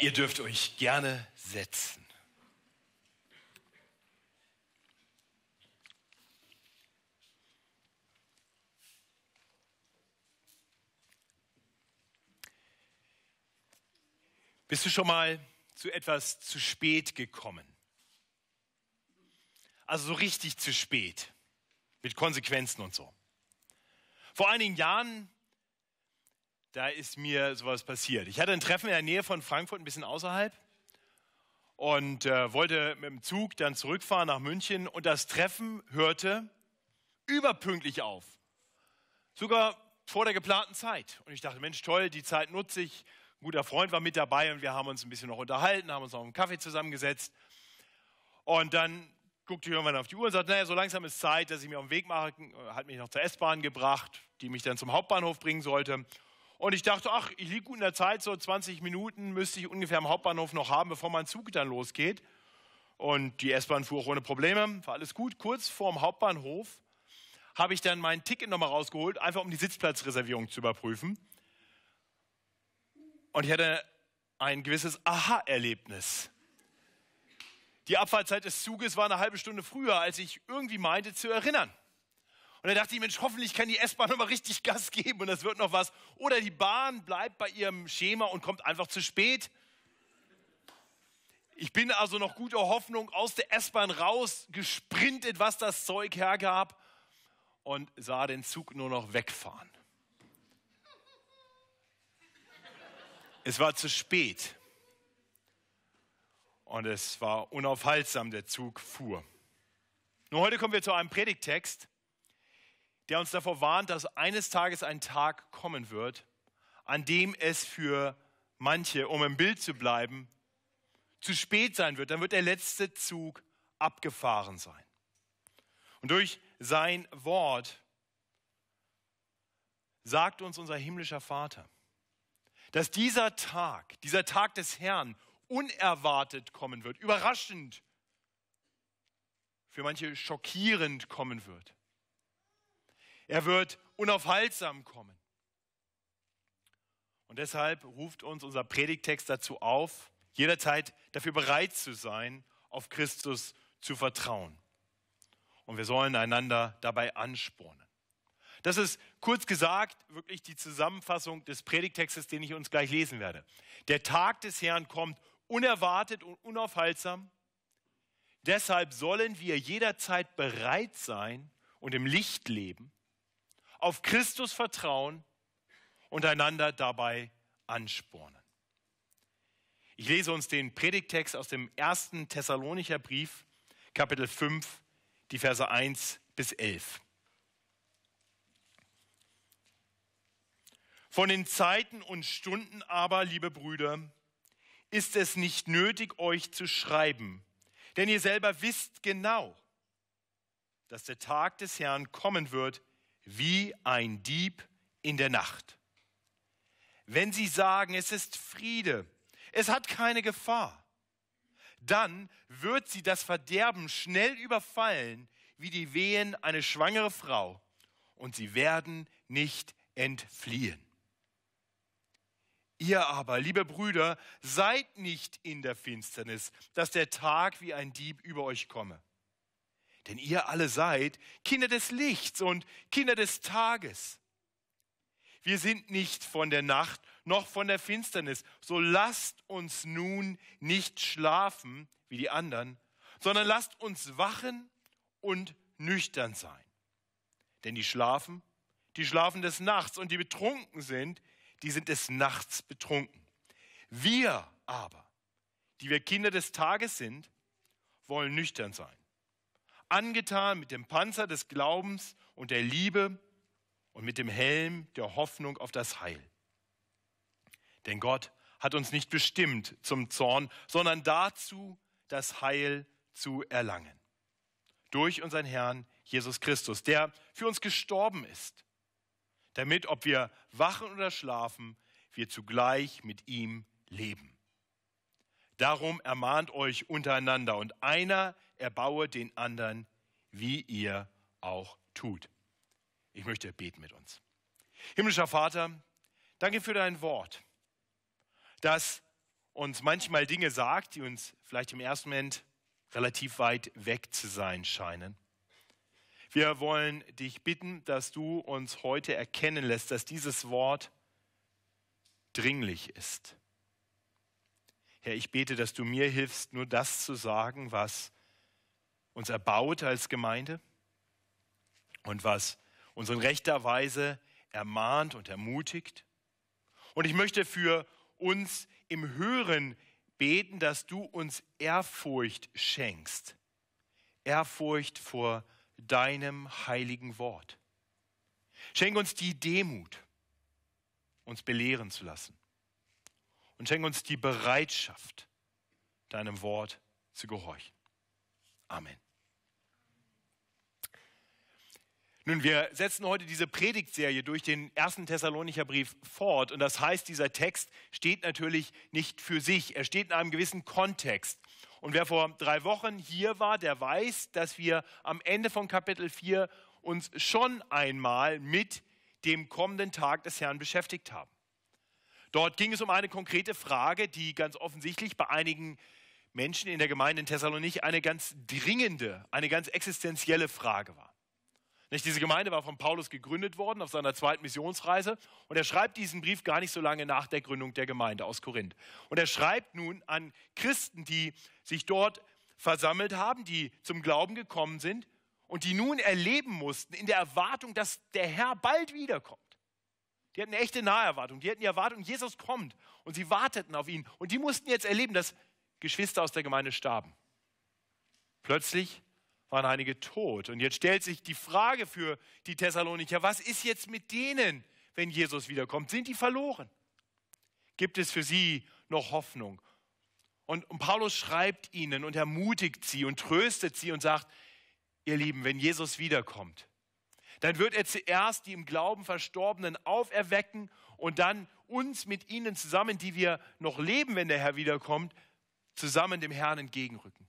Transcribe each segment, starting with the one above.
Ihr dürft euch gerne setzen. Bist du schon mal zu etwas zu spät gekommen? Also so richtig zu spät, mit Konsequenzen und so. Vor einigen Jahren da ist mir sowas passiert. Ich hatte ein Treffen in der Nähe von Frankfurt, ein bisschen außerhalb und äh, wollte mit dem Zug dann zurückfahren nach München und das Treffen hörte überpünktlich auf. Sogar vor der geplanten Zeit. Und ich dachte, Mensch, toll, die Zeit nutze ich. Ein guter Freund war mit dabei und wir haben uns ein bisschen noch unterhalten, haben uns noch einen Kaffee zusammengesetzt. Und dann guckte ich irgendwann auf die Uhr und sagte, naja, so langsam ist Zeit, dass ich mich auf den Weg mache. Hat mich noch zur S-Bahn gebracht, die mich dann zum Hauptbahnhof bringen sollte. Und ich dachte, ach, ich liege gut in der Zeit, so 20 Minuten müsste ich ungefähr am Hauptbahnhof noch haben, bevor mein Zug dann losgeht. Und die S-Bahn fuhr auch ohne Probleme, war alles gut. Kurz vorm Hauptbahnhof habe ich dann mein Ticket nochmal rausgeholt, einfach um die Sitzplatzreservierung zu überprüfen. Und ich hatte ein gewisses Aha-Erlebnis. Die Abfahrtzeit des Zuges war eine halbe Stunde früher, als ich irgendwie meinte zu erinnern. Und da dachte ich, Mensch, hoffentlich kann die S-Bahn nochmal richtig Gas geben und das wird noch was. Oder die Bahn bleibt bei ihrem Schema und kommt einfach zu spät. Ich bin also noch guter Hoffnung aus der S-Bahn raus, gesprintet, was das Zeug hergab und sah den Zug nur noch wegfahren. Es war zu spät und es war unaufhaltsam, der Zug fuhr. Nur heute kommen wir zu einem Predigtext, der uns davor warnt, dass eines Tages ein Tag kommen wird, an dem es für manche, um im Bild zu bleiben, zu spät sein wird. Dann wird der letzte Zug abgefahren sein. Und durch sein Wort sagt uns unser himmlischer Vater, dass dieser Tag, dieser Tag des Herrn unerwartet kommen wird, überraschend, für manche schockierend kommen wird. Er wird unaufhaltsam kommen. Und deshalb ruft uns unser Predigtext dazu auf, jederzeit dafür bereit zu sein, auf Christus zu vertrauen. Und wir sollen einander dabei anspornen. Das ist kurz gesagt wirklich die Zusammenfassung des Predigtextes, den ich uns gleich lesen werde. Der Tag des Herrn kommt unerwartet und unaufhaltsam. Deshalb sollen wir jederzeit bereit sein und im Licht leben, auf Christus vertrauen und einander dabei anspornen. Ich lese uns den Predigtext aus dem ersten Thessalonicher Brief, Kapitel 5, die Verse 1 bis 11. Von den Zeiten und Stunden aber, liebe Brüder, ist es nicht nötig, euch zu schreiben, denn ihr selber wisst genau, dass der Tag des Herrn kommen wird, wie ein Dieb in der Nacht. Wenn sie sagen, es ist Friede, es hat keine Gefahr, dann wird sie das Verderben schnell überfallen, wie die Wehen eine schwangere Frau, und sie werden nicht entfliehen. Ihr aber, liebe Brüder, seid nicht in der Finsternis, dass der Tag wie ein Dieb über euch komme. Denn ihr alle seid Kinder des Lichts und Kinder des Tages. Wir sind nicht von der Nacht noch von der Finsternis. So lasst uns nun nicht schlafen wie die anderen, sondern lasst uns wachen und nüchtern sein. Denn die schlafen, die schlafen des Nachts und die betrunken sind, die sind des Nachts betrunken. Wir aber, die wir Kinder des Tages sind, wollen nüchtern sein angetan mit dem Panzer des Glaubens und der Liebe und mit dem Helm der Hoffnung auf das Heil. Denn Gott hat uns nicht bestimmt zum Zorn, sondern dazu, das Heil zu erlangen. Durch unseren Herrn Jesus Christus, der für uns gestorben ist, damit, ob wir wachen oder schlafen, wir zugleich mit ihm leben. Darum ermahnt euch untereinander und einer erbaue den anderen, wie ihr auch tut. Ich möchte beten mit uns. Himmlischer Vater, danke für dein Wort, das uns manchmal Dinge sagt, die uns vielleicht im ersten Moment relativ weit weg zu sein scheinen. Wir wollen dich bitten, dass du uns heute erkennen lässt, dass dieses Wort dringlich ist Herr, ich bete, dass du mir hilfst, nur das zu sagen, was uns erbaut als Gemeinde und was uns in rechter Weise ermahnt und ermutigt. Und ich möchte für uns im Hören beten, dass du uns Ehrfurcht schenkst. Ehrfurcht vor deinem heiligen Wort. Schenk uns die Demut, uns belehren zu lassen und schenke uns die Bereitschaft, deinem Wort zu gehorchen. Amen. Nun, wir setzen heute diese Predigtserie durch den ersten Thessalonicher Brief fort. Und das heißt, dieser Text steht natürlich nicht für sich. Er steht in einem gewissen Kontext. Und wer vor drei Wochen hier war, der weiß, dass wir am Ende von Kapitel 4 uns schon einmal mit dem kommenden Tag des Herrn beschäftigt haben. Dort ging es um eine konkrete Frage, die ganz offensichtlich bei einigen Menschen in der Gemeinde in Thessalonich eine ganz dringende, eine ganz existenzielle Frage war. Nicht, diese Gemeinde war von Paulus gegründet worden auf seiner zweiten Missionsreise und er schreibt diesen Brief gar nicht so lange nach der Gründung der Gemeinde aus Korinth. Und er schreibt nun an Christen, die sich dort versammelt haben, die zum Glauben gekommen sind und die nun erleben mussten in der Erwartung, dass der Herr bald wiederkommt. Die hatten eine echte Naherwartung. Die hatten die Erwartung, Jesus kommt. Und sie warteten auf ihn. Und die mussten jetzt erleben, dass Geschwister aus der Gemeinde starben. Plötzlich waren einige tot. Und jetzt stellt sich die Frage für die Thessalonicher, was ist jetzt mit denen, wenn Jesus wiederkommt? Sind die verloren? Gibt es für sie noch Hoffnung? Und, und Paulus schreibt ihnen und ermutigt sie und tröstet sie und sagt, ihr Lieben, wenn Jesus wiederkommt, dann wird er zuerst die im Glauben Verstorbenen auferwecken und dann uns mit ihnen zusammen, die wir noch leben, wenn der Herr wiederkommt, zusammen dem Herrn entgegenrücken.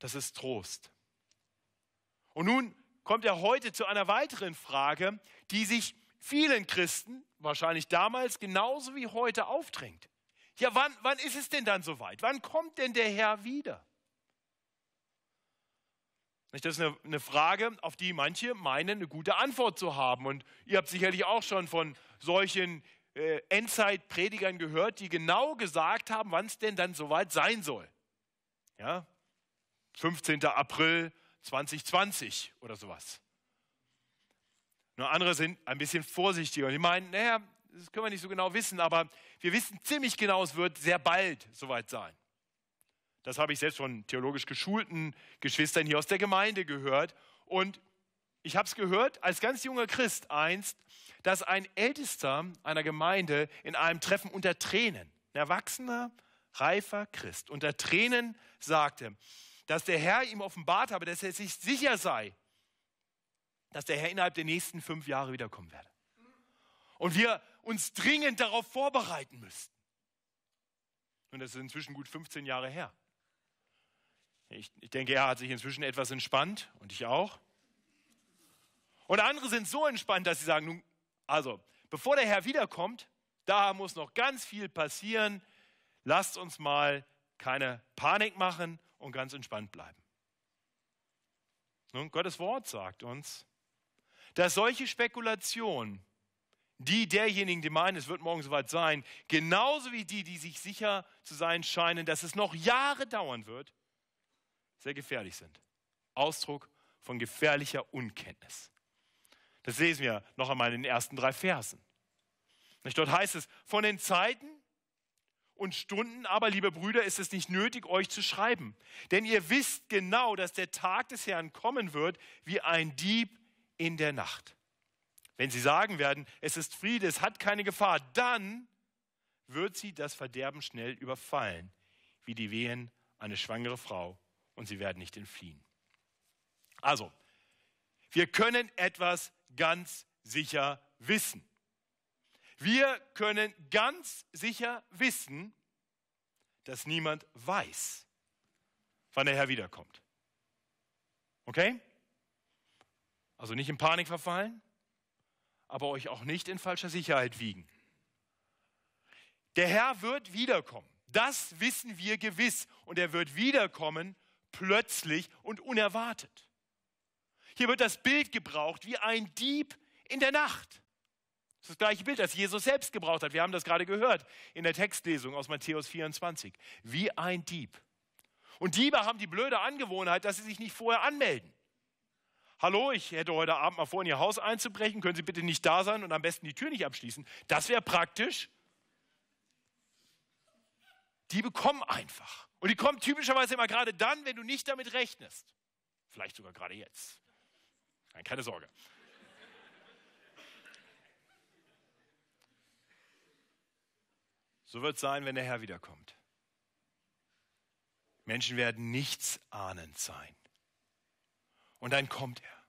Das ist Trost. Und nun kommt er heute zu einer weiteren Frage, die sich vielen Christen wahrscheinlich damals genauso wie heute aufdrängt. Ja, wann, wann ist es denn dann soweit? Wann kommt denn der Herr wieder? Das ist eine Frage, auf die manche meinen, eine gute Antwort zu haben. Und ihr habt sicherlich auch schon von solchen äh, Endzeitpredigern gehört, die genau gesagt haben, wann es denn dann soweit sein soll. Ja? 15. April 2020 oder sowas. Nur andere sind ein bisschen vorsichtiger. Die meinen, naja, das können wir nicht so genau wissen, aber wir wissen ziemlich genau, es wird sehr bald soweit sein. Das habe ich selbst von theologisch geschulten Geschwistern hier aus der Gemeinde gehört. Und ich habe es gehört als ganz junger Christ einst, dass ein Ältester einer Gemeinde in einem Treffen unter Tränen, ein erwachsener, reifer Christ, unter Tränen sagte, dass der Herr ihm offenbart habe, dass er sich sicher sei, dass der Herr innerhalb der nächsten fünf Jahre wiederkommen werde. Und wir uns dringend darauf vorbereiten müssten. Und das ist inzwischen gut 15 Jahre her. Ich, ich denke, er hat sich inzwischen etwas entspannt und ich auch. Und andere sind so entspannt, dass sie sagen, nun, also, bevor der Herr wiederkommt, da muss noch ganz viel passieren. Lasst uns mal keine Panik machen und ganz entspannt bleiben. Nun, Gottes Wort sagt uns, dass solche Spekulationen, die derjenigen, die meinen, es wird morgen soweit sein, genauso wie die, die sich sicher zu sein scheinen, dass es noch Jahre dauern wird, sehr gefährlich sind. Ausdruck von gefährlicher Unkenntnis. Das lesen wir noch einmal in den ersten drei Versen. Dort heißt es, von den Zeiten und Stunden aber, liebe Brüder, ist es nicht nötig, euch zu schreiben. Denn ihr wisst genau, dass der Tag des Herrn kommen wird wie ein Dieb in der Nacht. Wenn sie sagen werden, es ist Friede, es hat keine Gefahr, dann wird sie das Verderben schnell überfallen, wie die Wehen eine schwangere Frau und sie werden nicht entfliehen. Also, wir können etwas ganz sicher wissen. Wir können ganz sicher wissen, dass niemand weiß, wann der Herr wiederkommt. Okay? Also nicht in Panik verfallen, aber euch auch nicht in falscher Sicherheit wiegen. Der Herr wird wiederkommen. Das wissen wir gewiss. Und er wird wiederkommen plötzlich und unerwartet. Hier wird das Bild gebraucht wie ein Dieb in der Nacht. Das ist das gleiche Bild, das Jesus selbst gebraucht hat. Wir haben das gerade gehört in der Textlesung aus Matthäus 24. Wie ein Dieb. Und Diebe haben die blöde Angewohnheit, dass sie sich nicht vorher anmelden. Hallo, ich hätte heute Abend mal vor, in Ihr Haus einzubrechen. Können Sie bitte nicht da sein und am besten die Tür nicht abschließen? Das wäre praktisch die bekommen einfach. Und die kommen typischerweise immer gerade dann, wenn du nicht damit rechnest. Vielleicht sogar gerade jetzt. Nein, keine Sorge. So wird es sein, wenn der Herr wiederkommt. Menschen werden nichts ahnend sein. Und dann kommt er.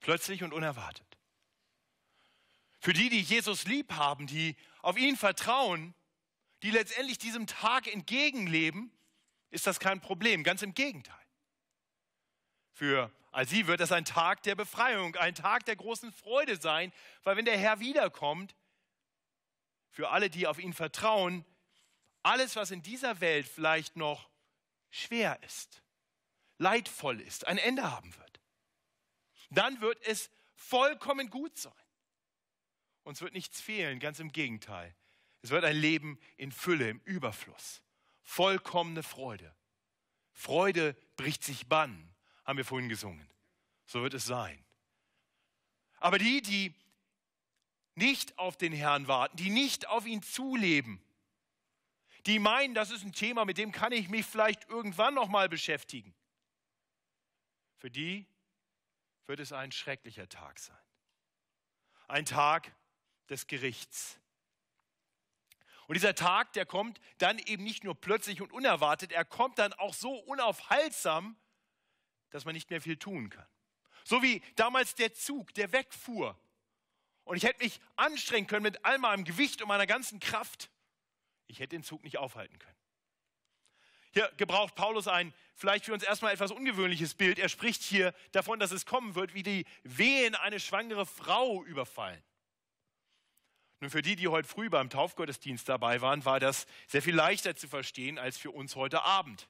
Plötzlich und unerwartet. Für die, die Jesus lieb haben, die auf ihn vertrauen, die letztendlich diesem Tag entgegenleben, ist das kein Problem. Ganz im Gegenteil. Für all sie wird das ein Tag der Befreiung, ein Tag der großen Freude sein, weil wenn der Herr wiederkommt, für alle, die auf ihn vertrauen, alles, was in dieser Welt vielleicht noch schwer ist, leidvoll ist, ein Ende haben wird. Dann wird es vollkommen gut sein. Uns wird nichts fehlen, ganz im Gegenteil. Es wird ein Leben in Fülle, im Überfluss. Vollkommene Freude. Freude bricht sich Bann, haben wir vorhin gesungen. So wird es sein. Aber die, die nicht auf den Herrn warten, die nicht auf ihn zuleben, die meinen, das ist ein Thema, mit dem kann ich mich vielleicht irgendwann noch mal beschäftigen. Für die wird es ein schrecklicher Tag sein. Ein Tag des Gerichts. Und dieser Tag, der kommt dann eben nicht nur plötzlich und unerwartet, er kommt dann auch so unaufhaltsam, dass man nicht mehr viel tun kann. So wie damals der Zug, der wegfuhr. Und ich hätte mich anstrengen können mit all meinem Gewicht und meiner ganzen Kraft. Ich hätte den Zug nicht aufhalten können. Hier gebraucht Paulus ein vielleicht für uns erstmal etwas ungewöhnliches Bild. Er spricht hier davon, dass es kommen wird, wie die Wehen eine schwangere Frau überfallen. Nun, für die, die heute früh beim Taufgottesdienst dabei waren, war das sehr viel leichter zu verstehen als für uns heute Abend.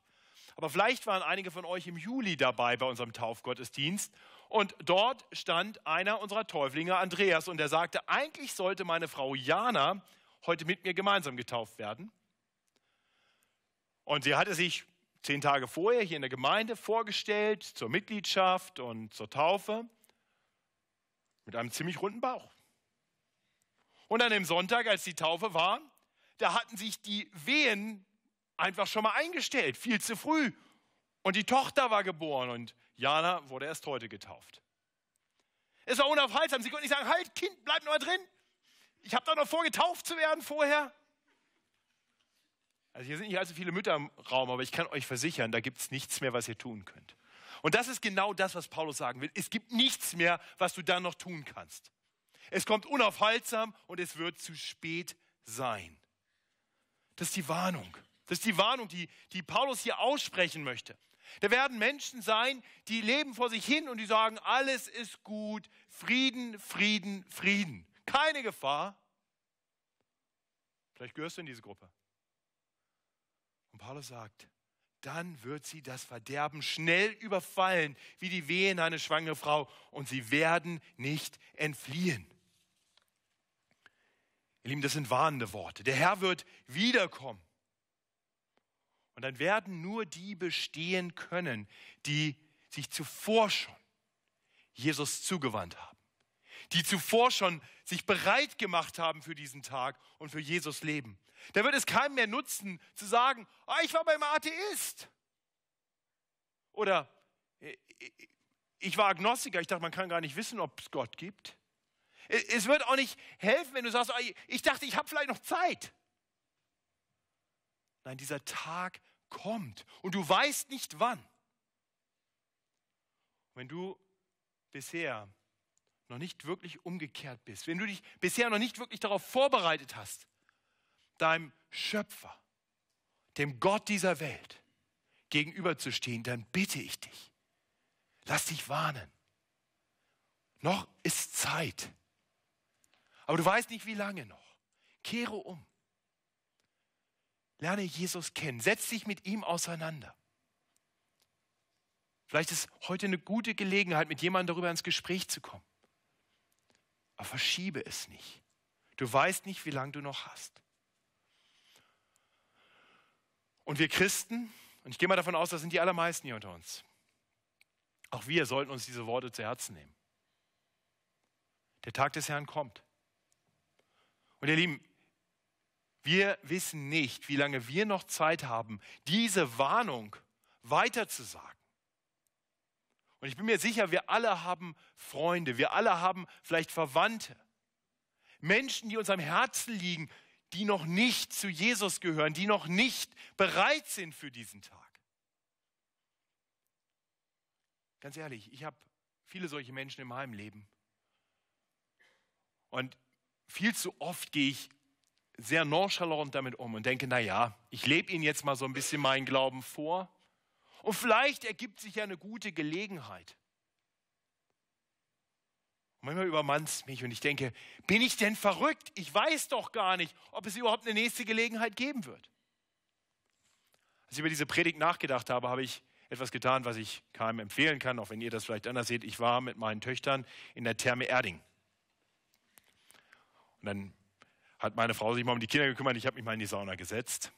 Aber vielleicht waren einige von euch im Juli dabei bei unserem Taufgottesdienst und dort stand einer unserer Täuflinge, Andreas, und er sagte, eigentlich sollte meine Frau Jana heute mit mir gemeinsam getauft werden. Und sie hatte sich zehn Tage vorher hier in der Gemeinde vorgestellt zur Mitgliedschaft und zur Taufe mit einem ziemlich runden Bauch. Und an dem Sonntag, als die Taufe war, da hatten sich die Wehen einfach schon mal eingestellt, viel zu früh. Und die Tochter war geboren und Jana wurde erst heute getauft. Es war unaufhaltsam. Sie konnten nicht sagen, halt, Kind, bleib nur drin. Ich habe da noch vor, getauft zu werden vorher. Also hier sind nicht allzu viele Mütter im Raum, aber ich kann euch versichern, da gibt es nichts mehr, was ihr tun könnt. Und das ist genau das, was Paulus sagen will. Es gibt nichts mehr, was du dann noch tun kannst. Es kommt unaufhaltsam und es wird zu spät sein. Das ist die Warnung. Das ist die Warnung, die, die Paulus hier aussprechen möchte. Da werden Menschen sein, die leben vor sich hin und die sagen, alles ist gut, Frieden, Frieden, Frieden. Keine Gefahr. Vielleicht gehörst du in diese Gruppe. Und Paulus sagt, dann wird sie das Verderben schnell überfallen, wie die Wehen einer schwangeren Frau, und sie werden nicht entfliehen. Ihr Lieben, das sind warnende Worte. Der Herr wird wiederkommen. Und dann werden nur die bestehen können, die sich zuvor schon Jesus zugewandt haben, die zuvor schon sich bereit gemacht haben für diesen Tag und für Jesus Leben. Da wird es keinem mehr nutzen, zu sagen, oh, ich war beim Atheist. Oder äh, äh, ich war Agnostiker, ich dachte, man kann gar nicht wissen, ob es Gott gibt. Es wird auch nicht helfen, wenn du sagst, ich dachte, ich habe vielleicht noch Zeit. Nein, dieser Tag kommt und du weißt nicht wann. Wenn du bisher noch nicht wirklich umgekehrt bist, wenn du dich bisher noch nicht wirklich darauf vorbereitet hast, deinem Schöpfer, dem Gott dieser Welt gegenüberzustehen, dann bitte ich dich, lass dich warnen. Noch ist Zeit. Aber du weißt nicht, wie lange noch. Kehre um. Lerne Jesus kennen. Setz dich mit ihm auseinander. Vielleicht ist heute eine gute Gelegenheit, mit jemandem darüber ins Gespräch zu kommen. Aber verschiebe es nicht. Du weißt nicht, wie lange du noch hast. Und wir Christen, und ich gehe mal davon aus, das sind die allermeisten hier unter uns, auch wir sollten uns diese Worte zu Herzen nehmen. Der Tag des Herrn kommt. Und ihr Lieben, wir wissen nicht, wie lange wir noch Zeit haben, diese Warnung weiterzusagen. Und ich bin mir sicher, wir alle haben Freunde, wir alle haben vielleicht Verwandte, Menschen, die uns am Herzen liegen, die noch nicht zu Jesus gehören, die noch nicht bereit sind für diesen Tag. Ganz ehrlich, ich habe viele solche Menschen in meinem Leben. Und viel zu oft gehe ich sehr nonchalant damit um und denke, naja, ich lebe Ihnen jetzt mal so ein bisschen meinen Glauben vor und vielleicht ergibt sich ja eine gute Gelegenheit. Und manchmal übermannt es mich und ich denke, bin ich denn verrückt? Ich weiß doch gar nicht, ob es überhaupt eine nächste Gelegenheit geben wird. Als ich über diese Predigt nachgedacht habe, habe ich etwas getan, was ich keinem empfehlen kann, auch wenn ihr das vielleicht anders seht. Ich war mit meinen Töchtern in der Therme Erding. Und dann hat meine Frau sich mal um die Kinder gekümmert, ich habe mich mal in die Sauna gesetzt.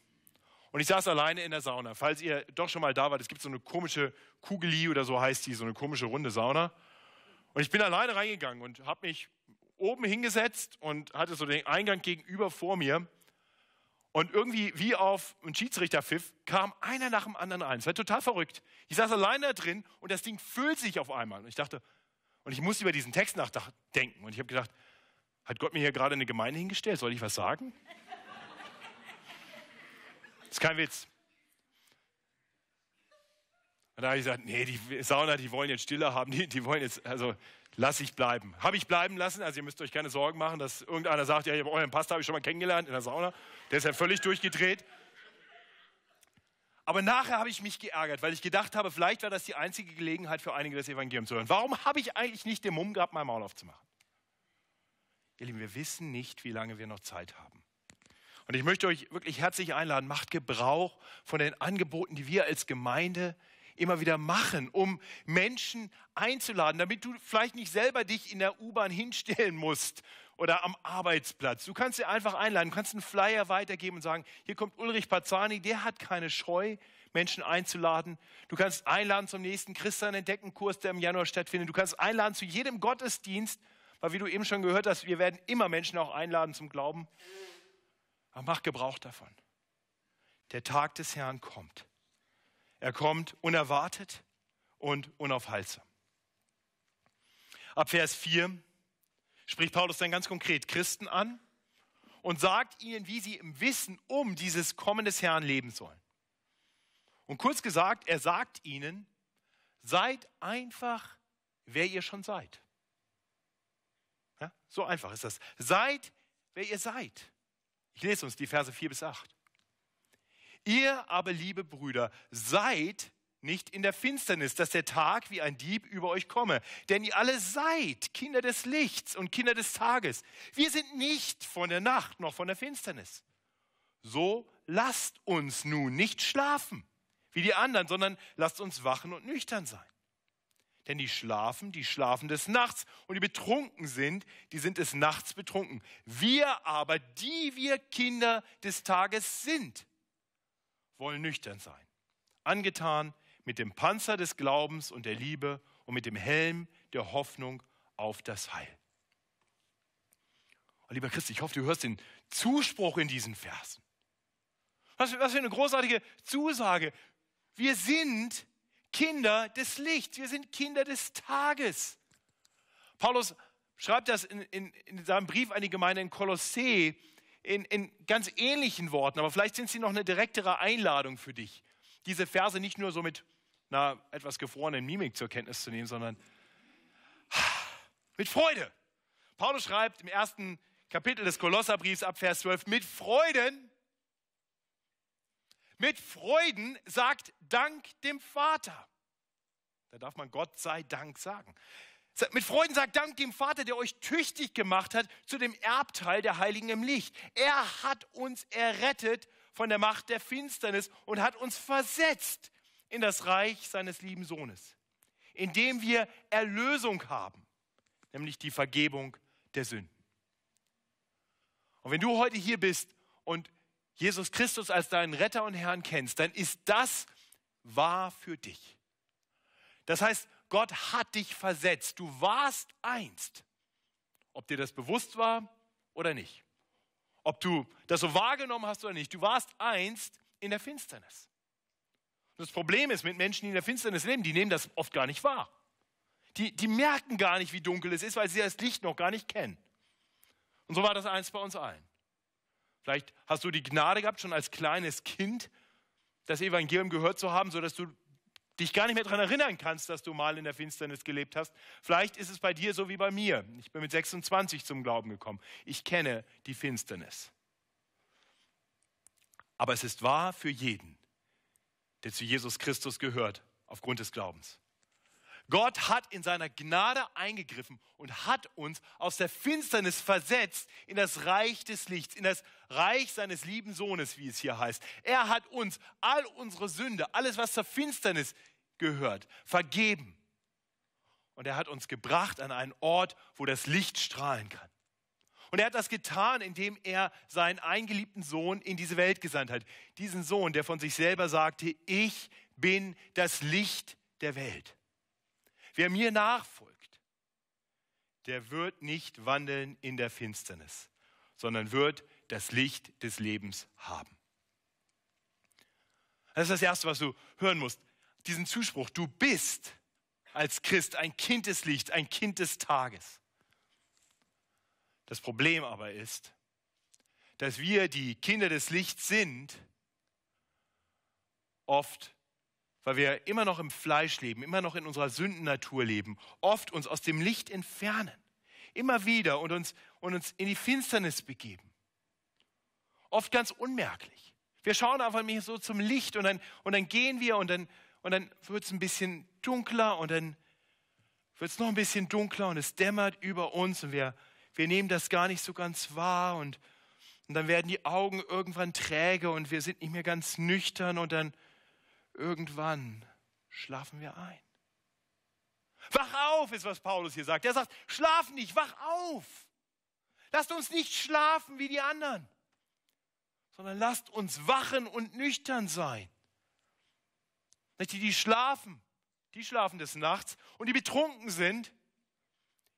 Und ich saß alleine in der Sauna. Falls ihr doch schon mal da wart, es gibt so eine komische Kugeli oder so heißt die, so eine komische runde Sauna. Und ich bin alleine reingegangen und habe mich oben hingesetzt und hatte so den Eingang gegenüber vor mir. Und irgendwie, wie auf einen Schiedsrichterpfiff, kam einer nach dem anderen ein. Es war total verrückt. Ich saß alleine da drin und das Ding füllt sich auf einmal. Und ich dachte, und ich musste über diesen Text nachdenken. Und ich habe gedacht, hat Gott mir hier gerade eine Gemeinde hingestellt? Soll ich was sagen? Das ist kein Witz. Und da habe ich gesagt, nee, die Sauna, die wollen jetzt Stille haben, die, die wollen jetzt, also lasse ich bleiben. Habe ich bleiben lassen, also ihr müsst euch keine Sorgen machen, dass irgendeiner sagt, ja, ich euren Pastor habe ich schon mal kennengelernt in der Sauna. Der ist ja völlig durchgedreht. Aber nachher habe ich mich geärgert, weil ich gedacht habe, vielleicht war das die einzige Gelegenheit für einige, das Evangelium zu hören. Warum habe ich eigentlich nicht den Mumm gehabt, mein Maul aufzumachen? Ihr Lieben, wir wissen nicht, wie lange wir noch Zeit haben. Und ich möchte euch wirklich herzlich einladen, macht Gebrauch von den Angeboten, die wir als Gemeinde immer wieder machen, um Menschen einzuladen, damit du vielleicht nicht selber dich in der U-Bahn hinstellen musst oder am Arbeitsplatz. Du kannst sie einfach einladen, du kannst einen Flyer weitergeben und sagen, hier kommt Ulrich Pazzani, der hat keine Scheu, Menschen einzuladen. Du kannst einladen zum nächsten Christian-Entdecken-Kurs, der im Januar stattfindet. Du kannst einladen zu jedem Gottesdienst, weil wie du eben schon gehört hast, wir werden immer Menschen auch einladen zum Glauben. Aber mach Gebrauch davon. Der Tag des Herrn kommt. Er kommt unerwartet und unaufhaltsam. Ab Vers 4 spricht Paulus dann ganz konkret Christen an und sagt ihnen, wie sie im Wissen um dieses Kommen des Herrn leben sollen. Und kurz gesagt, er sagt ihnen, seid einfach, wer ihr schon seid. Ja, so einfach ist das. Seid, wer ihr seid. Ich lese uns die Verse 4 bis 8. Ihr aber, liebe Brüder, seid nicht in der Finsternis, dass der Tag wie ein Dieb über euch komme. Denn ihr alle seid Kinder des Lichts und Kinder des Tages. Wir sind nicht von der Nacht noch von der Finsternis. So lasst uns nun nicht schlafen wie die anderen, sondern lasst uns wachen und nüchtern sein. Denn die schlafen, die schlafen des Nachts. Und die betrunken sind, die sind des Nachts betrunken. Wir aber, die wir Kinder des Tages sind, wollen nüchtern sein. Angetan mit dem Panzer des Glaubens und der Liebe und mit dem Helm der Hoffnung auf das Heil. Und oh, lieber Christ, ich hoffe, du hörst den Zuspruch in diesen Versen. Was, für eine großartige Zusage. Wir sind Kinder des Lichts, wir sind Kinder des Tages. Paulus schreibt das in, in, in seinem Brief an die Gemeinde in Kolossee in, in ganz ähnlichen Worten, aber vielleicht sind sie noch eine direktere Einladung für dich, diese Verse nicht nur so mit einer etwas gefrorenen Mimik zur Kenntnis zu nehmen, sondern mit Freude. Paulus schreibt im ersten Kapitel des Kolosserbriefs ab Vers 12, mit Freuden mit Freuden sagt Dank dem Vater. Da darf man Gott sei Dank sagen. Mit Freuden sagt Dank dem Vater, der euch tüchtig gemacht hat zu dem Erbteil der Heiligen im Licht. Er hat uns errettet von der Macht der Finsternis und hat uns versetzt in das Reich seines lieben Sohnes, indem wir Erlösung haben, nämlich die Vergebung der Sünden. Und wenn du heute hier bist und Jesus Christus als deinen Retter und Herrn kennst, dann ist das wahr für dich. Das heißt, Gott hat dich versetzt. Du warst einst. Ob dir das bewusst war oder nicht. Ob du das so wahrgenommen hast oder nicht. Du warst einst in der Finsternis. das Problem ist mit Menschen, die in der Finsternis leben, die nehmen das oft gar nicht wahr. Die, die merken gar nicht, wie dunkel es ist, weil sie das Licht noch gar nicht kennen. Und so war das einst bei uns allen. Vielleicht hast du die Gnade gehabt, schon als kleines Kind das Evangelium gehört zu haben, sodass du dich gar nicht mehr daran erinnern kannst, dass du mal in der Finsternis gelebt hast. Vielleicht ist es bei dir so wie bei mir. Ich bin mit 26 zum Glauben gekommen. Ich kenne die Finsternis. Aber es ist wahr für jeden, der zu Jesus Christus gehört, aufgrund des Glaubens. Gott hat in seiner Gnade eingegriffen und hat uns aus der Finsternis versetzt in das Reich des Lichts, in das Reich seines lieben Sohnes, wie es hier heißt. Er hat uns all unsere Sünde, alles, was zur Finsternis gehört, vergeben. Und er hat uns gebracht an einen Ort, wo das Licht strahlen kann. Und er hat das getan, indem er seinen eingeliebten Sohn in diese Welt gesandt hat. Diesen Sohn, der von sich selber sagte, ich bin das Licht der Welt. Wer mir nachfolgt, der wird nicht wandeln in der Finsternis, sondern wird das Licht des Lebens haben. Das ist das Erste, was du hören musst. Diesen Zuspruch, du bist als Christ ein Kind des Lichts, ein Kind des Tages. Das Problem aber ist, dass wir, die Kinder des Lichts sind, oft weil wir immer noch im Fleisch leben, immer noch in unserer Sündennatur leben, oft uns aus dem Licht entfernen, immer wieder und uns, und uns in die Finsternis begeben. Oft ganz unmerklich. Wir schauen einfach nicht so zum Licht und dann, und dann gehen wir und dann, und dann wird es ein bisschen dunkler und dann wird es noch ein bisschen dunkler und es dämmert über uns und wir, wir nehmen das gar nicht so ganz wahr und, und dann werden die Augen irgendwann träge und wir sind nicht mehr ganz nüchtern und dann, irgendwann schlafen wir ein. Wach auf, ist was Paulus hier sagt. Er sagt, schlaf nicht, wach auf. Lasst uns nicht schlafen wie die anderen, sondern lasst uns wachen und nüchtern sein. die, die schlafen, die schlafen des Nachts und die betrunken sind,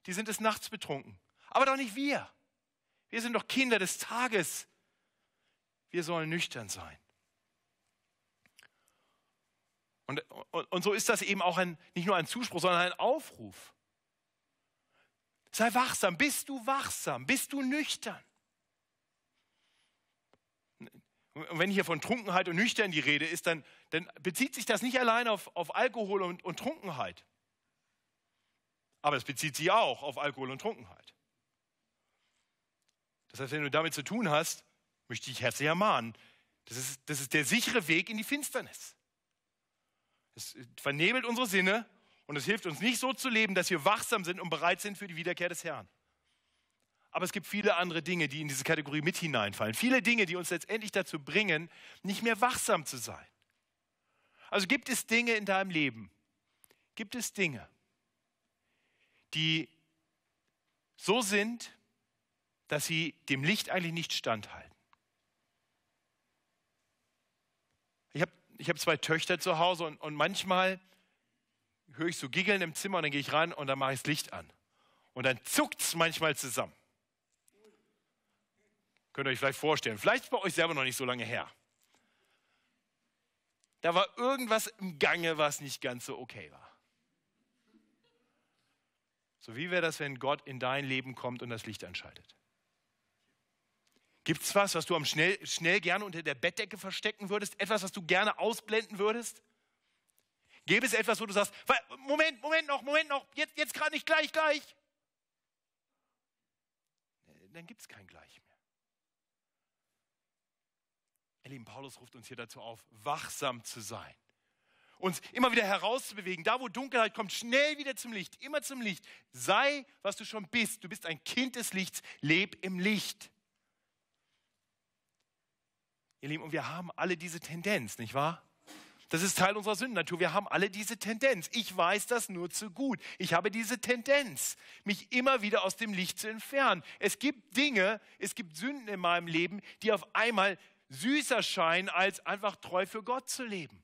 die sind des Nachts betrunken. Aber doch nicht wir. Wir sind doch Kinder des Tages. Wir sollen nüchtern sein. Und, und, und so ist das eben auch ein, nicht nur ein Zuspruch, sondern ein Aufruf. Sei wachsam, bist du wachsam, bist du nüchtern. Und wenn hier von Trunkenheit und Nüchtern die Rede ist, dann, dann bezieht sich das nicht allein auf, auf Alkohol und, und Trunkenheit. Aber es bezieht sich auch auf Alkohol und Trunkenheit. Das heißt, wenn du damit zu tun hast, möchte ich herzlich ermahnen, das ist, das ist der sichere Weg in die Finsternis. Es vernebelt unsere Sinne und es hilft uns nicht so zu leben, dass wir wachsam sind und bereit sind für die Wiederkehr des Herrn. Aber es gibt viele andere Dinge, die in diese Kategorie mit hineinfallen. Viele Dinge, die uns letztendlich dazu bringen, nicht mehr wachsam zu sein. Also gibt es Dinge in deinem Leben, gibt es Dinge, die so sind, dass sie dem Licht eigentlich nicht standhalten. ich habe zwei Töchter zu Hause und, und manchmal höre ich so Giggeln im Zimmer und dann gehe ich ran und dann mache ich das Licht an. Und dann zuckt es manchmal zusammen. Könnt ihr euch vielleicht vorstellen. Vielleicht bei euch selber noch nicht so lange her. Da war irgendwas im Gange, was nicht ganz so okay war. So wie wäre das, wenn Gott in dein Leben kommt und das Licht anschaltet? Gibt es was, was du am schnell, schnell gerne unter der Bettdecke verstecken würdest? Etwas, was du gerne ausblenden würdest? Gäbe es etwas, wo du sagst, Moment, Moment noch, Moment noch, jetzt, jetzt gerade nicht gleich, gleich? Äh, dann gibt es kein Gleich mehr. Ihr Lieben, Paulus ruft uns hier dazu auf, wachsam zu sein. Uns immer wieder herauszubewegen. Da, wo Dunkelheit kommt, schnell wieder zum Licht, immer zum Licht. Sei, was du schon bist. Du bist ein Kind des Lichts. Leb im Licht. Ihr Lieben, und wir haben alle diese Tendenz, nicht wahr? Das ist Teil unserer Sündennatur. Wir haben alle diese Tendenz. Ich weiß das nur zu gut. Ich habe diese Tendenz, mich immer wieder aus dem Licht zu entfernen. Es gibt Dinge, es gibt Sünden in meinem Leben, die auf einmal süßer scheinen, als einfach treu für Gott zu leben.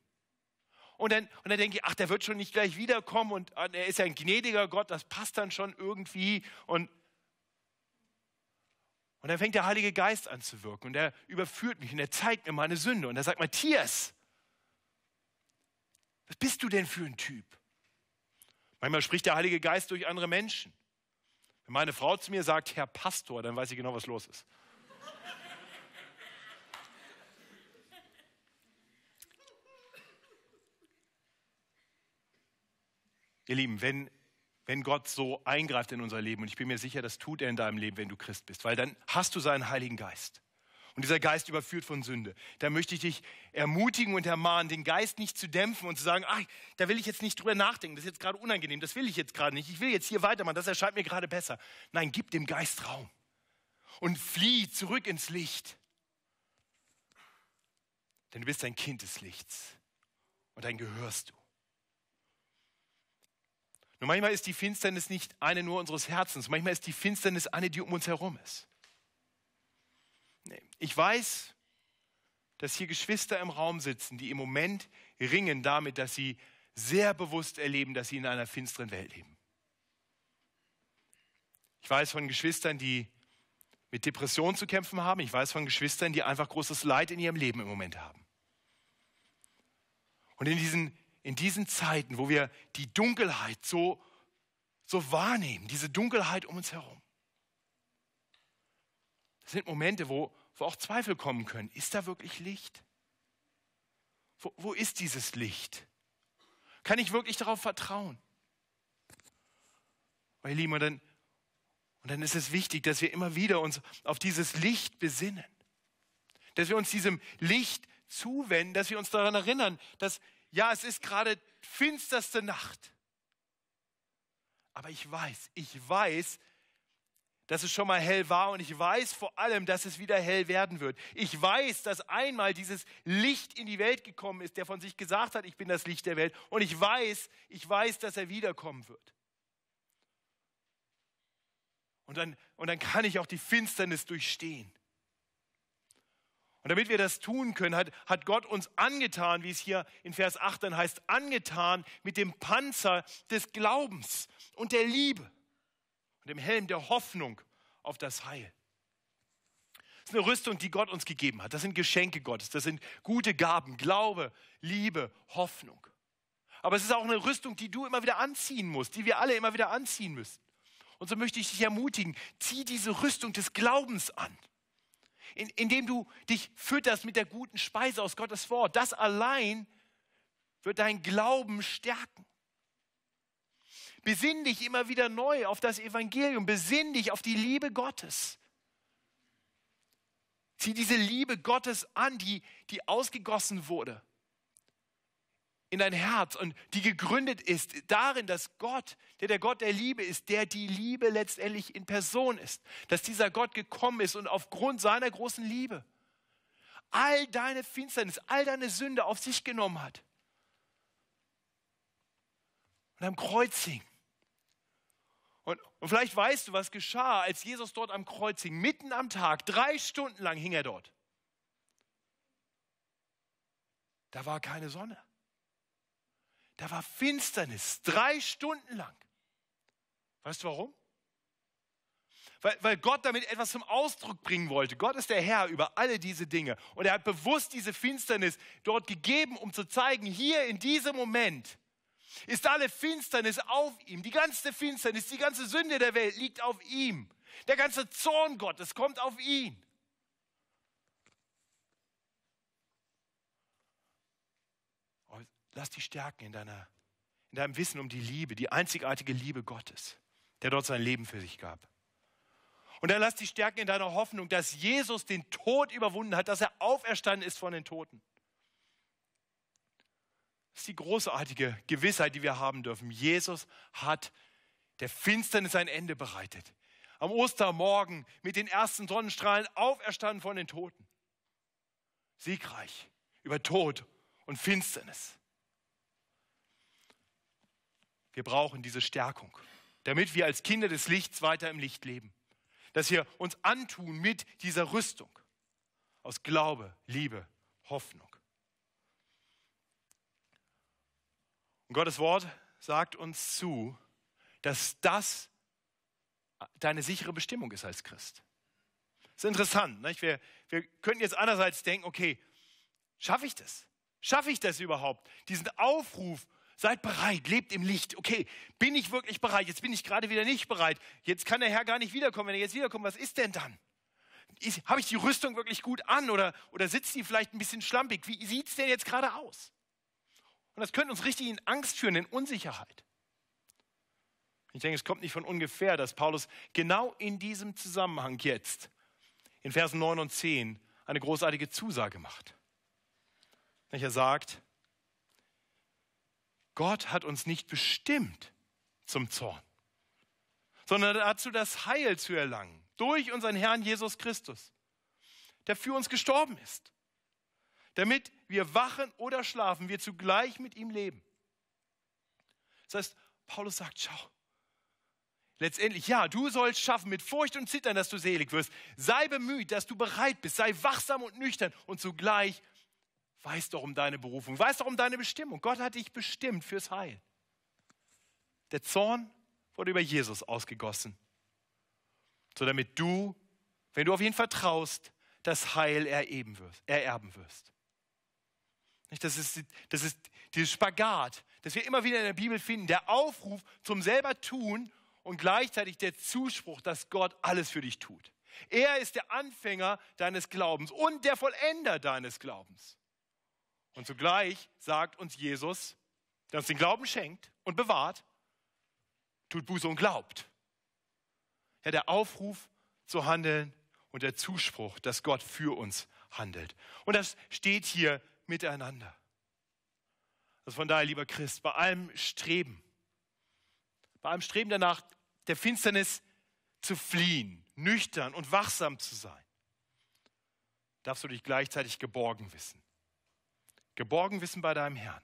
Und dann, und dann denke ich, ach, der wird schon nicht gleich wiederkommen und ah, er ist ja ein gnädiger Gott, das passt dann schon irgendwie. Und und dann fängt der Heilige Geist an zu wirken und er überführt mich und er zeigt mir meine Sünde und er sagt, Matthias, was bist du denn für ein Typ? Manchmal spricht der Heilige Geist durch andere Menschen. Wenn meine Frau zu mir sagt, Herr Pastor, dann weiß ich genau, was los ist. Ihr Lieben, wenn wenn Gott so eingreift in unser Leben. Und ich bin mir sicher, das tut er in deinem Leben, wenn du Christ bist, weil dann hast du seinen Heiligen Geist. Und dieser Geist überführt von Sünde. Da möchte ich dich ermutigen und ermahnen, den Geist nicht zu dämpfen und zu sagen, ach, da will ich jetzt nicht drüber nachdenken, das ist jetzt gerade unangenehm, das will ich jetzt gerade nicht, ich will jetzt hier weitermachen, das erscheint mir gerade besser. Nein, gib dem Geist Raum und flieh zurück ins Licht. Denn du bist ein Kind des Lichts und dann gehörst du. Und manchmal ist die Finsternis nicht eine nur unseres Herzens, manchmal ist die Finsternis eine, die um uns herum ist. Ich weiß, dass hier Geschwister im Raum sitzen, die im Moment ringen damit, dass sie sehr bewusst erleben, dass sie in einer finsteren Welt leben. Ich weiß von Geschwistern, die mit Depressionen zu kämpfen haben. Ich weiß von Geschwistern, die einfach großes Leid in ihrem Leben im Moment haben. Und in diesen in diesen Zeiten, wo wir die Dunkelheit so, so wahrnehmen, diese Dunkelheit um uns herum. Das sind Momente, wo, wo auch Zweifel kommen können. Ist da wirklich Licht? Wo, wo ist dieses Licht? Kann ich wirklich darauf vertrauen? Oh, ihr Lieben, und dann, und dann ist es wichtig, dass wir immer wieder uns auf dieses Licht besinnen. Dass wir uns diesem Licht zuwenden, dass wir uns daran erinnern, dass ja, es ist gerade finsterste Nacht. Aber ich weiß, ich weiß, dass es schon mal hell war und ich weiß vor allem, dass es wieder hell werden wird. Ich weiß, dass einmal dieses Licht in die Welt gekommen ist, der von sich gesagt hat, ich bin das Licht der Welt. Und ich weiß, ich weiß, dass er wiederkommen wird. Und dann, und dann kann ich auch die Finsternis durchstehen. Und damit wir das tun können, hat, hat Gott uns angetan, wie es hier in Vers 8 dann heißt, angetan mit dem Panzer des Glaubens und der Liebe und dem Helm der Hoffnung auf das Heil. Das ist eine Rüstung, die Gott uns gegeben hat. Das sind Geschenke Gottes, das sind gute Gaben, Glaube, Liebe, Hoffnung. Aber es ist auch eine Rüstung, die du immer wieder anziehen musst, die wir alle immer wieder anziehen müssen. Und so möchte ich dich ermutigen, zieh diese Rüstung des Glaubens an in, indem du dich fütterst mit der guten Speise aus Gottes Wort. Das allein wird deinen Glauben stärken. Besinn dich immer wieder neu auf das Evangelium, besinn dich auf die Liebe Gottes. Zieh diese Liebe Gottes an, die, die ausgegossen wurde in dein Herz und die gegründet ist darin, dass Gott, der der Gott der Liebe ist, der die Liebe letztendlich in Person ist, dass dieser Gott gekommen ist und aufgrund seiner großen Liebe all deine Finsternis, all deine Sünde auf sich genommen hat. Und am Kreuz hing. Und, und vielleicht weißt du, was geschah, als Jesus dort am Kreuz hing, mitten am Tag, drei Stunden lang hing er dort. Da war keine Sonne. Da war Finsternis, drei Stunden lang. Weißt du warum? Weil, weil Gott damit etwas zum Ausdruck bringen wollte. Gott ist der Herr über alle diese Dinge. Und er hat bewusst diese Finsternis dort gegeben, um zu zeigen, hier in diesem Moment ist alle Finsternis auf ihm. Die ganze Finsternis, die ganze Sünde der Welt liegt auf ihm. Der ganze Zorn Gottes kommt auf ihn. lass dich stärken in, deiner, in deinem Wissen um die Liebe, die einzigartige Liebe Gottes, der dort sein Leben für sich gab. Und dann lass dich stärken in deiner Hoffnung, dass Jesus den Tod überwunden hat, dass er auferstanden ist von den Toten. Das ist die großartige Gewissheit, die wir haben dürfen. Jesus hat der Finsternis ein Ende bereitet. Am Ostermorgen mit den ersten Sonnenstrahlen auferstanden von den Toten. Siegreich über Tod und Finsternis. Wir brauchen diese Stärkung, damit wir als Kinder des Lichts weiter im Licht leben. Dass wir uns antun mit dieser Rüstung aus Glaube, Liebe, Hoffnung. Und Gottes Wort sagt uns zu, dass das deine sichere Bestimmung ist als Christ. Das ist interessant. Nicht? Wir, wir könnten jetzt andererseits denken, okay, schaffe ich das? Schaffe ich das überhaupt? Diesen Aufruf Seid bereit, lebt im Licht. Okay, bin ich wirklich bereit? Jetzt bin ich gerade wieder nicht bereit. Jetzt kann der Herr gar nicht wiederkommen. Wenn er jetzt wiederkommt, was ist denn dann? Habe ich die Rüstung wirklich gut an oder, oder sitzt die vielleicht ein bisschen schlampig? Wie sieht es denn jetzt gerade aus? Und das könnte uns richtig in Angst führen, in Unsicherheit. Ich denke, es kommt nicht von ungefähr, dass Paulus genau in diesem Zusammenhang jetzt in Versen 9 und 10 eine großartige Zusage macht. Er sagt, Gott hat uns nicht bestimmt zum Zorn, sondern dazu, das Heil zu erlangen durch unseren Herrn Jesus Christus, der für uns gestorben ist, damit wir wachen oder schlafen, wir zugleich mit ihm leben. Das heißt, Paulus sagt, schau, letztendlich, ja, du sollst schaffen mit Furcht und Zittern, dass du selig wirst. Sei bemüht, dass du bereit bist, sei wachsam und nüchtern und zugleich Weiß doch um deine Berufung, weißt doch um deine Bestimmung. Gott hat dich bestimmt fürs Heil. Der Zorn wurde über Jesus ausgegossen, so damit du, wenn du auf ihn vertraust, das Heil ererben wirst. Ererben wirst. Das, ist, das ist dieses Spagat, das wir immer wieder in der Bibel finden, der Aufruf zum selber tun und gleichzeitig der Zuspruch, dass Gott alles für dich tut. Er ist der Anfänger deines Glaubens und der Vollender deines Glaubens. Und zugleich sagt uns Jesus, der uns den Glauben schenkt und bewahrt, tut Buße und glaubt. Ja, der Aufruf zu handeln und der Zuspruch, dass Gott für uns handelt. Und das steht hier miteinander. Also von daher, lieber Christ, bei allem Streben, bei allem Streben danach, der Finsternis zu fliehen, nüchtern und wachsam zu sein, darfst du dich gleichzeitig geborgen wissen. Geborgen wissen bei deinem Herrn,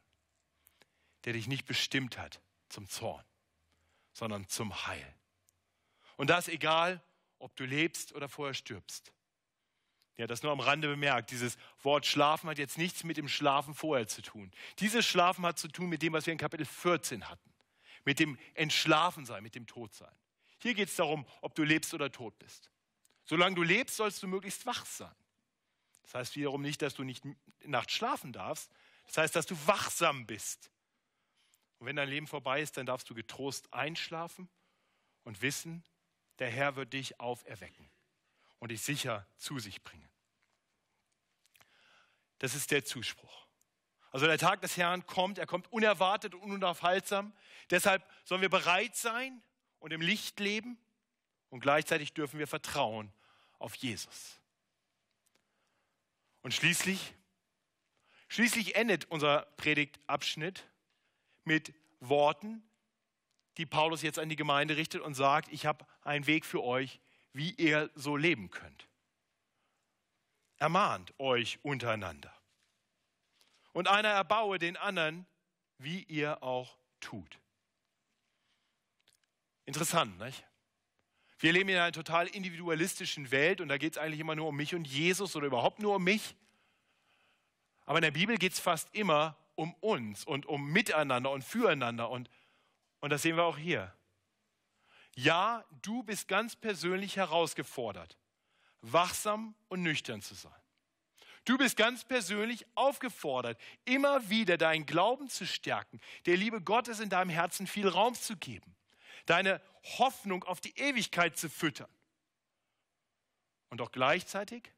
der dich nicht bestimmt hat zum Zorn, sondern zum Heil. Und das egal, ob du lebst oder vorher stirbst. Ja, das nur am Rande bemerkt. Dieses Wort Schlafen hat jetzt nichts mit dem Schlafen vorher zu tun. Dieses Schlafen hat zu tun mit dem, was wir in Kapitel 14 hatten. Mit dem Entschlafensein, mit dem Todsein. Hier geht es darum, ob du lebst oder tot bist. Solange du lebst, sollst du möglichst wach sein. Das heißt wiederum nicht, dass du nicht nachts schlafen darfst. Das heißt, dass du wachsam bist. Und wenn dein Leben vorbei ist, dann darfst du getrost einschlafen und wissen, der Herr wird dich auferwecken und dich sicher zu sich bringen. Das ist der Zuspruch. Also der Tag des Herrn kommt, er kommt unerwartet und unaufhaltsam. Deshalb sollen wir bereit sein und im Licht leben und gleichzeitig dürfen wir vertrauen auf Jesus. Und schließlich, schließlich endet unser Predigtabschnitt mit Worten, die Paulus jetzt an die Gemeinde richtet und sagt, ich habe einen Weg für euch, wie ihr so leben könnt. Ermahnt euch untereinander. Und einer erbaue den anderen, wie ihr auch tut. Interessant, nicht? Wir leben in einer total individualistischen Welt und da geht es eigentlich immer nur um mich und Jesus oder überhaupt nur um mich. Aber in der Bibel geht es fast immer um uns und um Miteinander und Füreinander und, und das sehen wir auch hier. Ja, du bist ganz persönlich herausgefordert, wachsam und nüchtern zu sein. Du bist ganz persönlich aufgefordert, immer wieder deinen Glauben zu stärken, der Liebe Gottes in deinem Herzen viel Raum zu geben deine Hoffnung auf die Ewigkeit zu füttern. Und auch gleichzeitig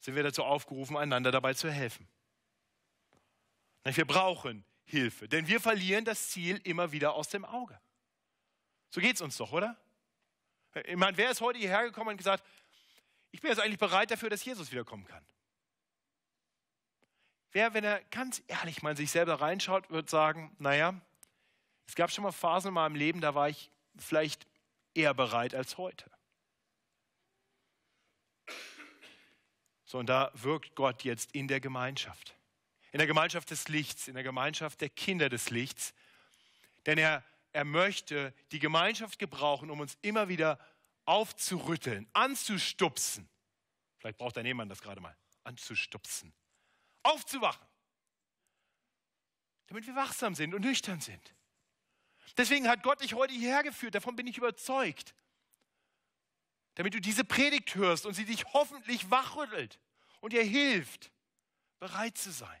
sind wir dazu aufgerufen, einander dabei zu helfen. Wir brauchen Hilfe, denn wir verlieren das Ziel immer wieder aus dem Auge. So geht es uns doch, oder? Ich meine, wer ist heute hierher gekommen und gesagt, ich bin jetzt eigentlich bereit dafür, dass Jesus wiederkommen kann? Wer, wenn er ganz ehrlich mal in sich selber reinschaut, wird sagen, naja, es gab schon mal Phasen in meinem Leben, da war ich vielleicht eher bereit als heute. So, und da wirkt Gott jetzt in der Gemeinschaft. In der Gemeinschaft des Lichts, in der Gemeinschaft der Kinder des Lichts. Denn er, er möchte die Gemeinschaft gebrauchen, um uns immer wieder aufzurütteln, anzustupsen. Vielleicht braucht dein Ehemann das gerade mal. Anzustupsen. Aufzuwachen. Damit wir wachsam sind und nüchtern sind. Deswegen hat Gott dich heute hierher geführt, davon bin ich überzeugt. Damit du diese Predigt hörst und sie dich hoffentlich wachrüttelt und dir hilft, bereit zu sein.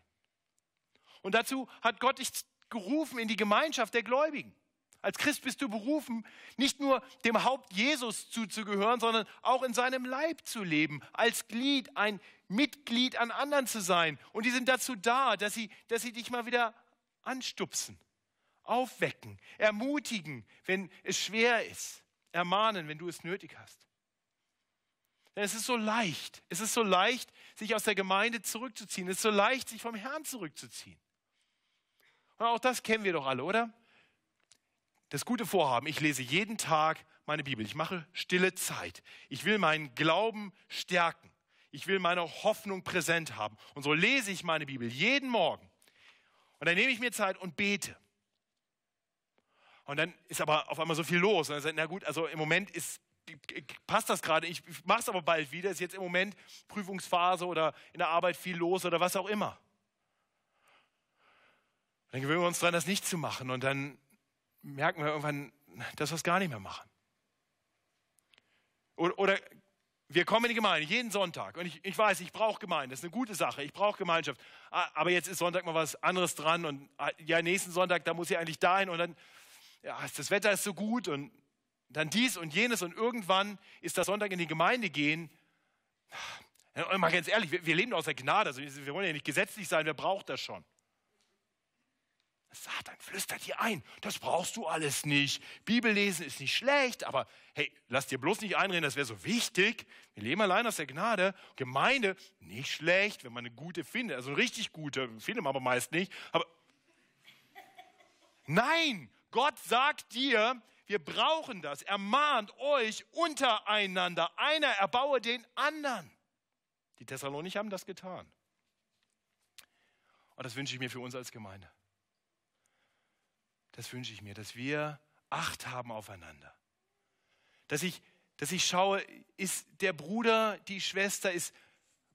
Und dazu hat Gott dich gerufen in die Gemeinschaft der Gläubigen. Als Christ bist du berufen, nicht nur dem Haupt Jesus zuzugehören, sondern auch in seinem Leib zu leben, als Glied, ein Mitglied an anderen zu sein. Und die sind dazu da, dass sie, dass sie dich mal wieder anstupsen aufwecken, ermutigen, wenn es schwer ist, ermahnen, wenn du es nötig hast. Denn es ist so leicht, es ist so leicht, sich aus der Gemeinde zurückzuziehen, es ist so leicht, sich vom Herrn zurückzuziehen. Und auch das kennen wir doch alle, oder? Das gute Vorhaben, ich lese jeden Tag meine Bibel, ich mache stille Zeit, ich will meinen Glauben stärken, ich will meine Hoffnung präsent haben. Und so lese ich meine Bibel jeden Morgen. Und dann nehme ich mir Zeit und bete. Und dann ist aber auf einmal so viel los. Und dann sagt, na gut, also im Moment ist, passt das gerade, ich mache es aber bald wieder, ist jetzt im Moment Prüfungsphase oder in der Arbeit viel los oder was auch immer. Und dann gewöhnen wir uns daran, das nicht zu machen und dann merken wir irgendwann, dass wir es gar nicht mehr machen. Oder, oder wir kommen in die Gemeinde jeden Sonntag und ich, ich weiß, ich brauche Gemeinde, das ist eine gute Sache, ich brauche Gemeinschaft. Aber jetzt ist Sonntag mal was anderes dran und ah, ja, nächsten Sonntag, da muss ich eigentlich dahin und dann ja, das Wetter ist so gut und dann dies und jenes und irgendwann ist der Sonntag in die Gemeinde gehen. Und mal ganz ehrlich, wir, wir leben aus der Gnade, also wir wollen ja nicht gesetzlich sein, wer braucht das schon? Satan flüstert dir ein, das brauchst du alles nicht. Bibellesen ist nicht schlecht, aber hey, lass dir bloß nicht einreden, das wäre so wichtig. Wir leben allein aus der Gnade. Gemeinde, nicht schlecht, wenn man eine gute findet, also eine richtig gute, findet man aber meist nicht. Aber nein, Gott sagt dir, wir brauchen das. Ermahnt euch untereinander. Einer erbaue den anderen. Die Thessalonicher haben das getan. Und das wünsche ich mir für uns als Gemeinde. Das wünsche ich mir, dass wir Acht haben aufeinander. Dass ich, dass ich schaue, ist der Bruder, die Schwester, ist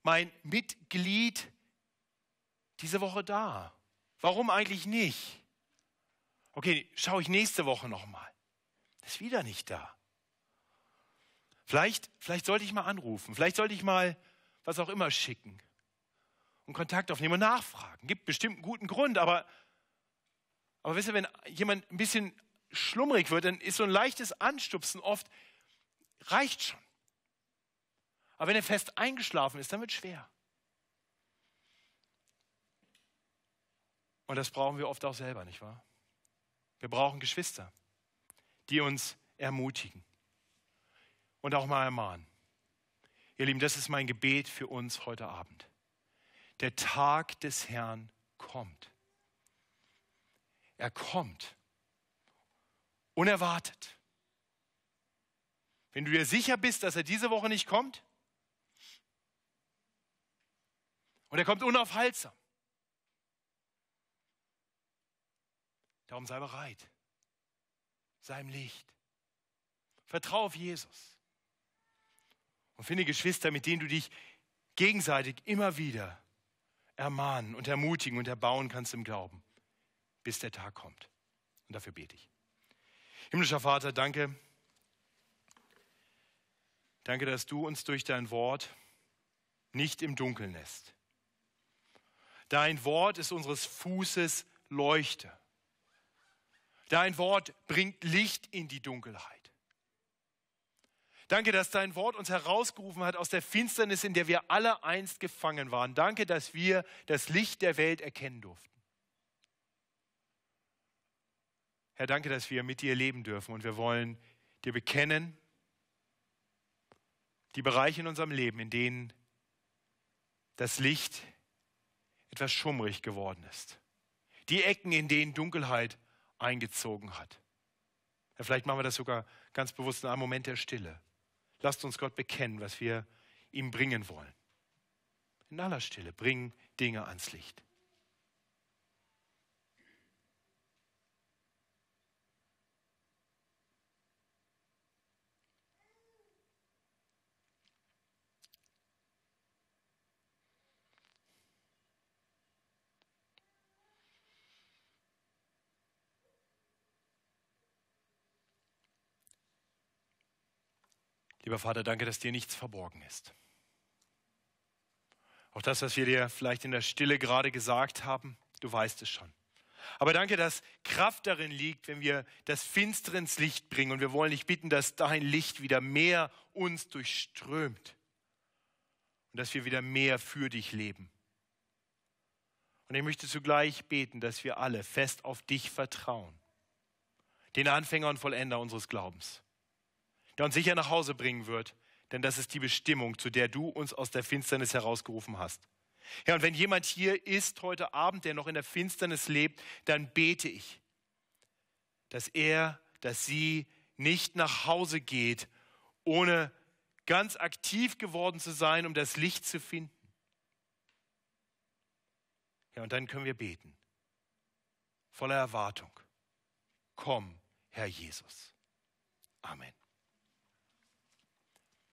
mein Mitglied diese Woche da? Warum eigentlich nicht? okay, schaue ich nächste Woche nochmal. ist wieder nicht da. Vielleicht, vielleicht sollte ich mal anrufen, vielleicht sollte ich mal was auch immer schicken und Kontakt aufnehmen und nachfragen. Gibt bestimmt einen guten Grund, aber, aber wisst ihr, wenn jemand ein bisschen schlummrig wird, dann ist so ein leichtes Anstupsen oft, reicht schon. Aber wenn er fest eingeschlafen ist, dann wird es schwer. Und das brauchen wir oft auch selber, nicht wahr? Wir brauchen Geschwister, die uns ermutigen und auch mal ermahnen. Ihr Lieben, das ist mein Gebet für uns heute Abend. Der Tag des Herrn kommt. Er kommt. Unerwartet. Wenn du dir sicher bist, dass er diese Woche nicht kommt, und er kommt unaufhaltsam, Darum sei bereit. Sei im Licht. Vertraue auf Jesus. Und finde Geschwister, mit denen du dich gegenseitig immer wieder ermahnen und ermutigen und erbauen kannst im Glauben, bis der Tag kommt. Und dafür bete ich. Himmlischer Vater, danke. Danke, dass du uns durch dein Wort nicht im Dunkeln lässt. Dein Wort ist unseres Fußes Leuchte Dein Wort bringt Licht in die Dunkelheit. Danke, dass dein Wort uns herausgerufen hat aus der Finsternis, in der wir alle einst gefangen waren. Danke, dass wir das Licht der Welt erkennen durften. Herr, danke, dass wir mit dir leben dürfen und wir wollen dir bekennen, die Bereiche in unserem Leben, in denen das Licht etwas schummrig geworden ist. Die Ecken, in denen Dunkelheit eingezogen hat. Ja, vielleicht machen wir das sogar ganz bewusst in einem Moment der Stille. Lasst uns Gott bekennen, was wir ihm bringen wollen. In aller Stille bringen Dinge ans Licht. Lieber Vater, danke, dass dir nichts verborgen ist. Auch das, was wir dir vielleicht in der Stille gerade gesagt haben, du weißt es schon. Aber danke, dass Kraft darin liegt, wenn wir das Finstere ins Licht bringen. Und wir wollen dich bitten, dass dein Licht wieder mehr uns durchströmt. Und dass wir wieder mehr für dich leben. Und ich möchte zugleich beten, dass wir alle fest auf dich vertrauen. Den Anfänger und Vollender unseres Glaubens der uns sicher nach Hause bringen wird, denn das ist die Bestimmung, zu der du uns aus der Finsternis herausgerufen hast. Ja, und wenn jemand hier ist heute Abend, der noch in der Finsternis lebt, dann bete ich, dass er, dass sie nicht nach Hause geht, ohne ganz aktiv geworden zu sein, um das Licht zu finden. Ja, und dann können wir beten, voller Erwartung. Komm, Herr Jesus. Amen.